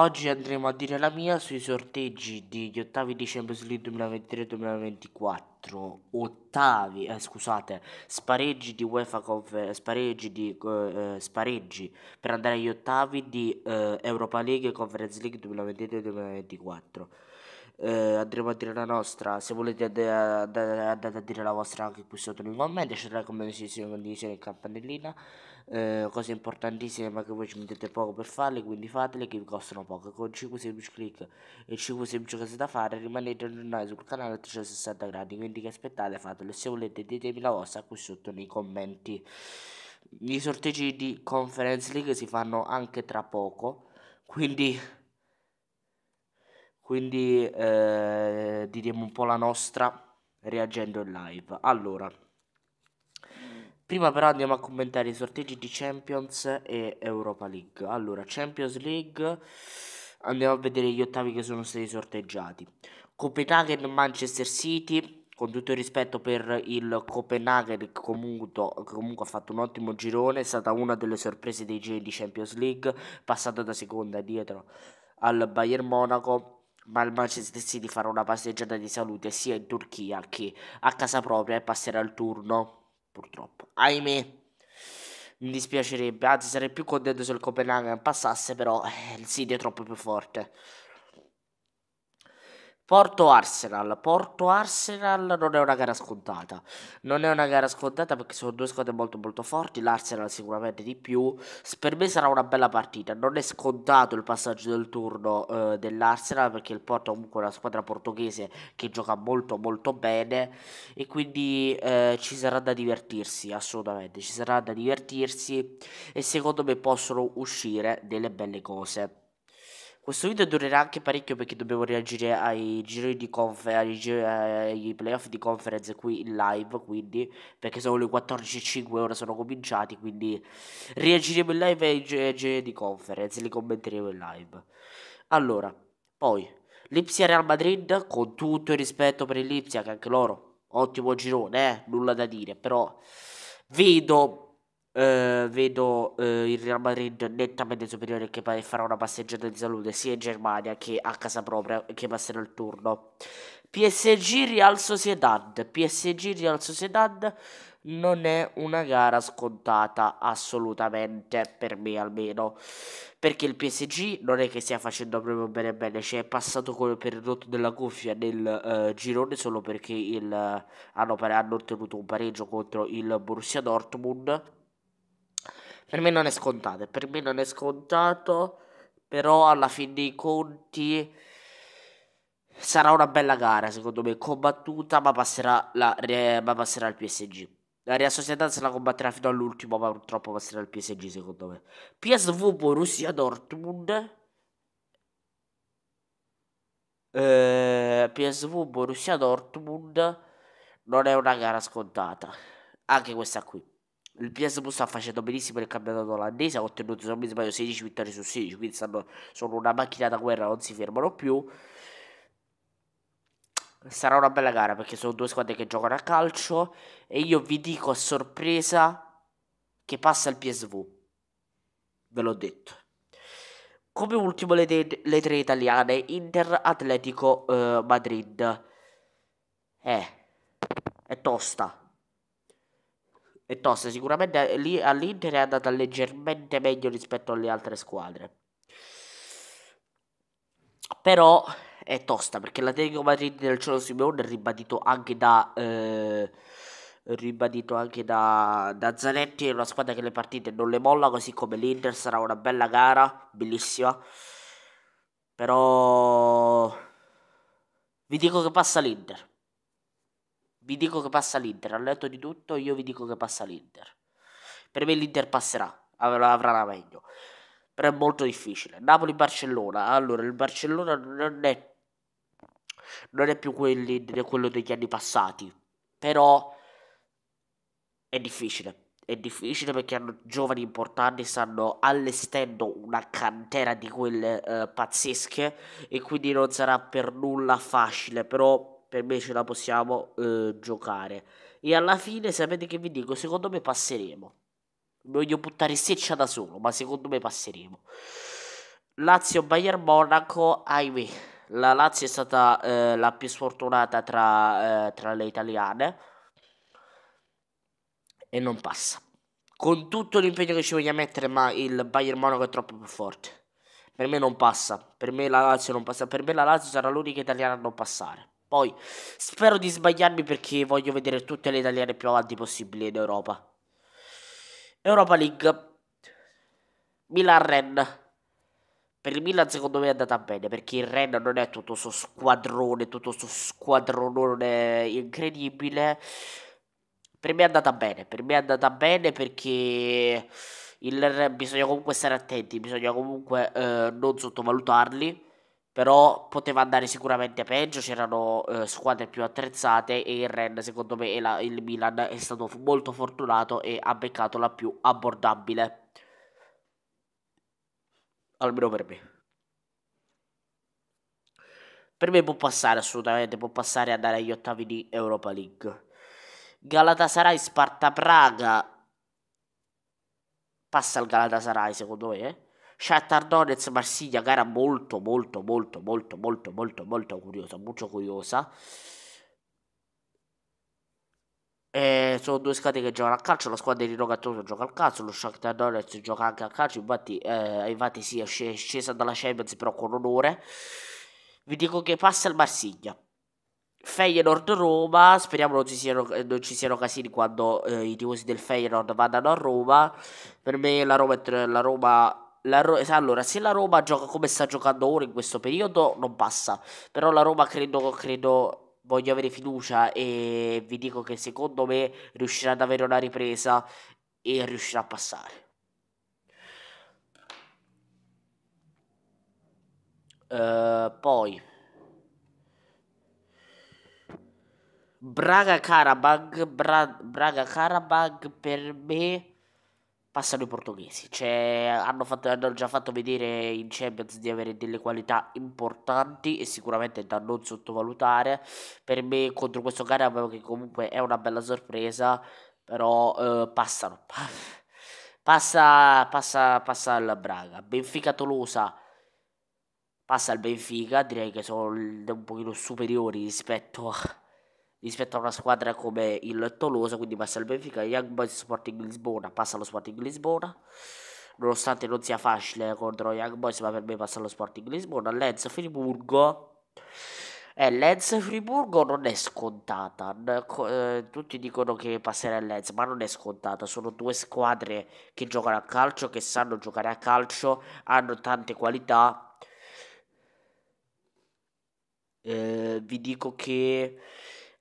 Oggi andremo a dire la mia sui sorteggi degli ottavi di Champions League 2023-2024. Ottavi, eh, scusate, spareggi di UEFA Conf- eh, spareggi, di, eh, spareggi per andare agli ottavi di eh, Europa League e Conference League 2023-2024. Eh, andremo a dire la nostra se volete andate, a dire la vostra anche qui sotto nei commenti c'è la condivisione in campanellina eh, cose importantissime ma che voi ci mettete poco per farle quindi fatele che vi costano poco con 5 semplici click e 5 semplici cose da fare rimanete aggiornati sul canale a 360 gradi quindi che aspettate fatelo se volete ditemi la vostra qui sotto nei commenti i sorteggi di Conference League si fanno anche tra poco quindi quindi eh, diremo un po' la nostra reagendo in live allora Prima però andiamo a commentare i sorteggi di Champions e Europa League. Allora, Champions League, andiamo a vedere gli ottavi che sono stati sorteggiati. Copenaghen Manchester City, con tutto il rispetto per il Copenaghen che comunque, comunque, ha fatto un ottimo girone, è stata una delle sorprese dei geni di Champions League, passata da seconda dietro al Bayern Monaco ma il Manchester City farà una passeggiata di salute sia in Turchia che a casa propria e passerà il turno purtroppo. Ahimè, mi dispiacerebbe, anzi sarei più contento se il Copenaghen passasse, però eh, il City è troppo più forte. Porto Arsenal. Porto Arsenal non è una gara scontata. Non è una gara scontata perché sono due squadre molto molto forti. L'Arsenal sicuramente di più. Per me sarà una bella partita. Non è scontato il passaggio del turno eh, dell'Arsenal perché il Porto è comunque una squadra portoghese che gioca molto molto bene. E quindi eh, ci sarà da divertirsi, assolutamente. Ci sarà da divertirsi. E secondo me possono uscire delle belle cose. Questo video durerà anche parecchio perché dobbiamo reagire ai giri di conference, eh, ai playoff di conference qui in live, quindi perché sono le 14.05 ora sono cominciati, quindi reagiremo in live ai giri di conference, li commenteremo in live. Allora, poi Lipsia Real Madrid con tutto il rispetto per il Lipsia che anche loro ottimo girone, eh, nulla da dire, però vedo eh, vedo eh, il Real Madrid nettamente superiore che farà una passeggiata di salute sia in Germania che a casa propria che passerà il turno. PSG Real Sociedad. PSG Real Sociedad non è una gara scontata assolutamente per me almeno perché il PSG non è che stia facendo proprio bene bene cioè è passato con, per il rotto della cuffia nel uh, girone solo perché il, uh, hanno, hanno ottenuto un pareggio contro il Borussia Dortmund per me non è scontato, per me non è scontato, però alla fine dei conti sarà una bella gara, secondo me, combattuta, ma passerà, la, ma passerà il PSG. La Real Sociedad se la combatterà fino all'ultimo, ma purtroppo passerà il PSG, secondo me. PSV Borussia Dortmund. Eh, PSV Borussia Dortmund non è una gara scontata. Anche questa qui il PSV sta facendo benissimo il campionato olandese, ha ottenuto se non mi sbaglio 16 vittorie su 16, quindi stanno, sono una macchina da guerra, non si fermano più. Sarà una bella gara perché sono due squadre che giocano a calcio e io vi dico a sorpresa che passa il PSV. Ve l'ho detto. Come ultimo le, de- le tre italiane, Inter, Atletico, eh, Madrid. Eh, è tosta è tosta. Sicuramente eh, lì all'Inter è andata leggermente meglio rispetto alle altre squadre. Però è tosta perché la l'Atletico Madrid del Cielo Simeone è ribadito anche da. Eh, ribadito anche da, da Zanetti è una squadra che le partite non le molla così come l'Inter sarà una bella gara bellissima però vi dico che passa l'Inter vi dico che passa l'Inter, al letto di tutto, io vi dico che passa l'Inter. Per me l'Inter passerà, avrà, avrà la meglio. Però è molto difficile. Napoli-Barcellona. Allora, il Barcellona non è, non è più quelli, quello degli anni passati. Però è difficile. È difficile perché hanno giovani importanti, stanno allestendo una cantera di quelle eh, pazzesche e quindi non sarà per nulla facile. Però per me ce la possiamo eh, giocare. E alla fine, sapete che vi dico? Secondo me passeremo. Voglio buttare seccia da solo, ma secondo me passeremo. Lazio Bayern Monaco, ahimè. La Lazio è stata eh, la più sfortunata tra, eh, tra le italiane. E non passa. Con tutto l'impegno che ci voglia mettere, ma il Bayern Monaco è troppo più forte. Per me non passa. Per me la Lazio non passa. Per me la Lazio sarà l'unica italiana a non passare. Poi spero di sbagliarmi perché voglio vedere tutte le italiane più avanti possibile in Europa. Europa League. Milan-Ren. Per il Milan secondo me è andata bene perché il Ren non è tutto suo squadrone, tutto suo squadronone incredibile. Per me è andata bene, per me è andata bene perché il Ren bisogna comunque stare attenti, bisogna comunque eh, non sottovalutarli però poteva andare sicuramente peggio, c'erano eh, squadre più attrezzate e il Ren secondo me la, il Milan è stato molto fortunato e ha beccato la più abbordabile, almeno per me. Per me può passare assolutamente, può passare e andare agli ottavi di Europa League. Galatasaray Sparta Praga passa il Galatasaray secondo me, eh? Shakhtar Donetsk Marsiglia, gara molto molto molto molto molto molto molto curiosa, molto curiosa. Eh, sono due squadre che giocano a calcio, la squadra di Rino Gattuso gioca al calcio, lo Shakhtar Donetsk gioca anche a calcio, infatti, eh, infatti sì, è scesa dalla Champions però con onore. Vi dico che passa il Marsiglia. Feyenoord Roma, speriamo non ci siano, non ci siano casini quando eh, i tifosi del Feyenoord vadano a Roma. Per me la Roma, la Roma la Ro- allora, se la Roma gioca come sta giocando ora in questo periodo, non passa. Però la Roma credo, credo voglio avere fiducia e vi dico che secondo me riuscirà ad avere una ripresa e riuscirà a passare. Uh, poi Braga Karabag Bra- Braga Karabag per me passano i portoghesi. Cioè, hanno, fatto, hanno, già fatto vedere in Champions di avere delle qualità importanti e sicuramente da non sottovalutare. Per me, contro questo gara, che comunque è una bella sorpresa, però eh, passano. passa, passa, passa alla Braga. Benfica Tolosa passa al Benfica, direi che sono un pochino superiori rispetto rispetto a una squadra come il Tolosa, quindi passa al Benfica, Young Boys Sporting Lisbona, passa lo Sporting Lisbona, nonostante non sia facile contro Young Boys, ma per me passa lo Sporting Lisbona, Lenz Friburgo, eh, Lenz Friburgo non è scontata, eh, tutti dicono che passerà il Lenz, ma non è scontata, sono due squadre che giocano a calcio, che sanno giocare a calcio, hanno tante qualità, eh, vi dico che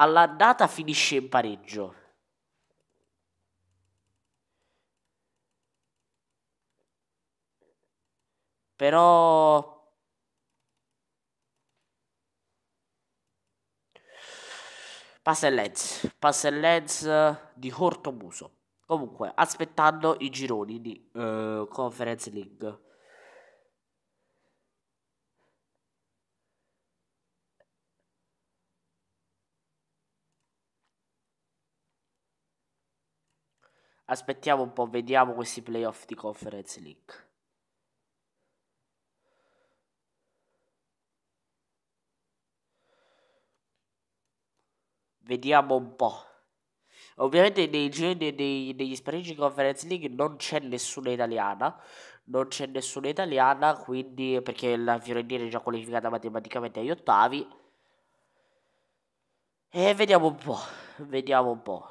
All'andata finisce in pareggio. Però... Pass and Lens, Pass and Lens eh, di corto muso. Comunque, aspettando i gironi di uh, Conference League. aspettiamo un po', vediamo questi playoff di Conference League. Vediamo un po'. Ovviamente nei giri degli negli spareggi Conference League non c'è nessuna italiana. Non c'è nessuna italiana, quindi perché la Fiorentina è già qualificata matematicamente agli ottavi. E vediamo un po', vediamo un po'.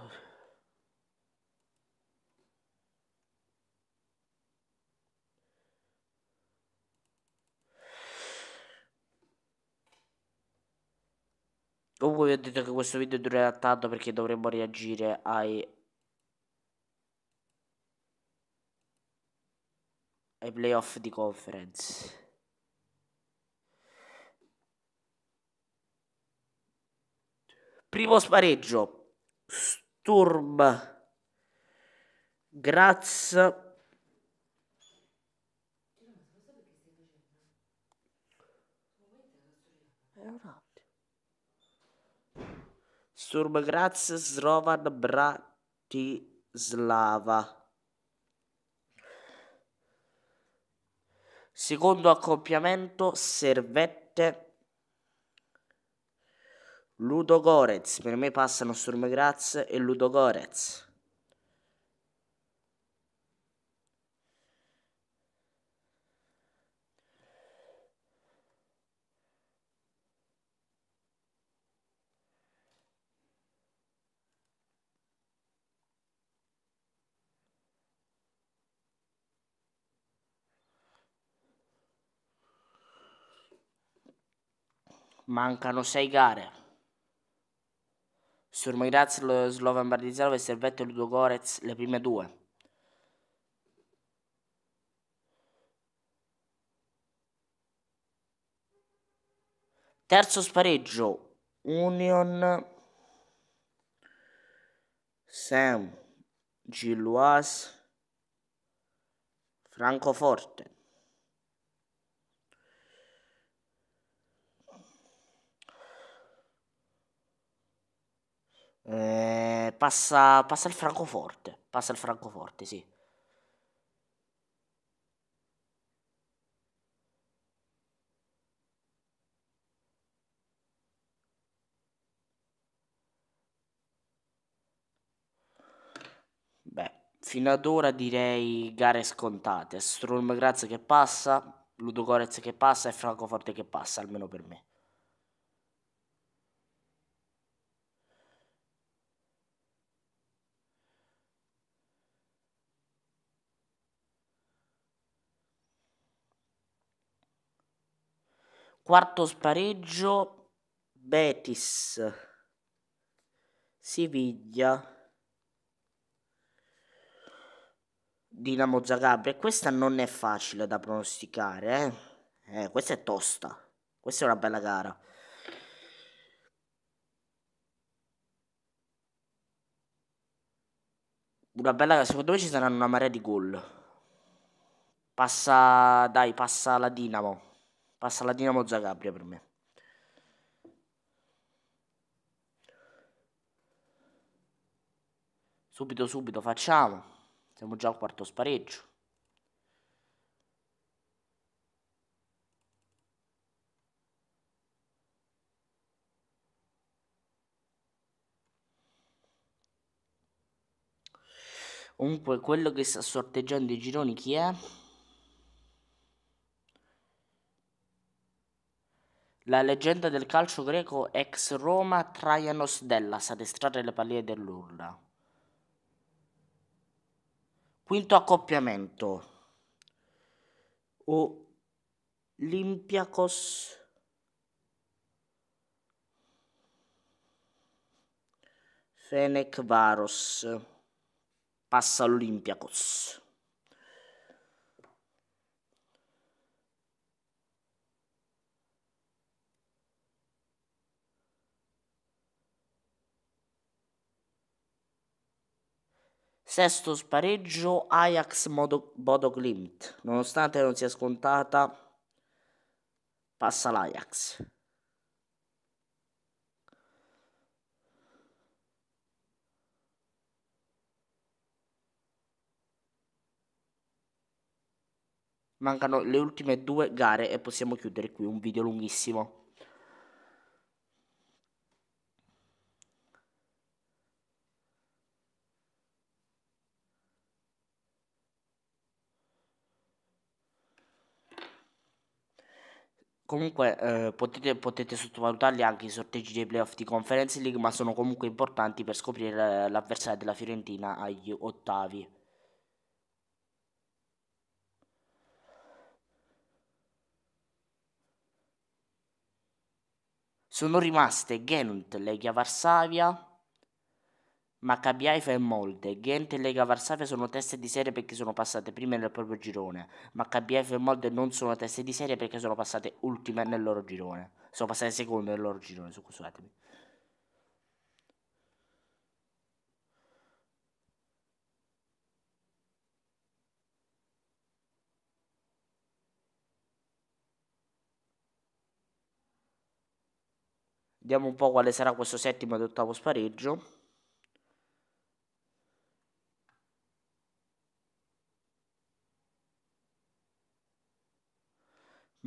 Comunque vi ho detto che questo video durerà tanto perché dovremmo reagire ai... ai playoff di conference. Primo spareggio. Sturm. Graz. Surbgraz Slovan Bratislava. Secondo accoppiamento Servette Ludogorez. Per me passano Sturmgraz e Ludogorez. mancano 6 gare. Surmiraz, lo Slovan Bratislava e Servetto Ludogorets le prime due. Terzo spareggio, Union Sam Gilloise Francoforte. Eh, passa, passa il francoforte. Passa il francoforte, sì. Beh, fino ad ora direi gare scontate. Sturm Graz che passa, Ludogorez che passa e Francoforte che passa, almeno per me. Quarto spareggio Betis. Siviglia. Dinamo Zagabria. Questa non è facile da pronosticare. Eh? Eh, questa è tosta. Questa è una bella gara. Una bella gara. Secondo me ci saranno una marea di gol. Passa, dai, passa la Dinamo. Passa la Dinamo Zagabria per me. Subito, subito, facciamo. Siamo già al quarto spareggio. Comunque, quello che sta sorteggiando i gironi chi è? La leggenda del calcio greco ex Roma Traianos Dellas ad estrarre le palline dell'urna. Quinto accoppiamento. Olimpiakos Fenec Varos. Passa l'Olympiacos. Sesto spareggio Ajax Bodoglimt. Nonostante non sia scontata, passa l'Ajax. Mancano le ultime due gare e possiamo chiudere qui un video lunghissimo. Comunque eh, potete, potete, sottovalutarli anche i sorteggi dei playoff di Conference League, ma sono comunque importanti per scoprire eh, l'avversario della Fiorentina agli ottavi. Sono rimaste Gent, Legia Varsavia, Maccabiaifa e Molde. Ghent e Lega Varsavia sono teste di serie perché sono passate prime nel proprio girone. Maccabiaifa e Molde non sono teste di serie perché sono passate ultime nel loro girone. Sono passate seconde nel loro girone, scusatemi. Vediamo un po' quale sarà questo settimo ed ottavo spareggio.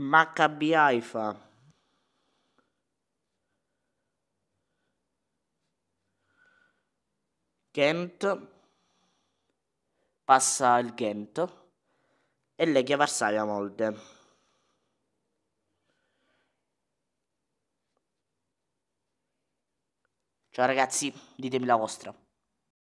Maccabi Haifa. Kent passa il Kent e Legia Varsavia Molde. Ciao ragazzi, ditemi la vostra.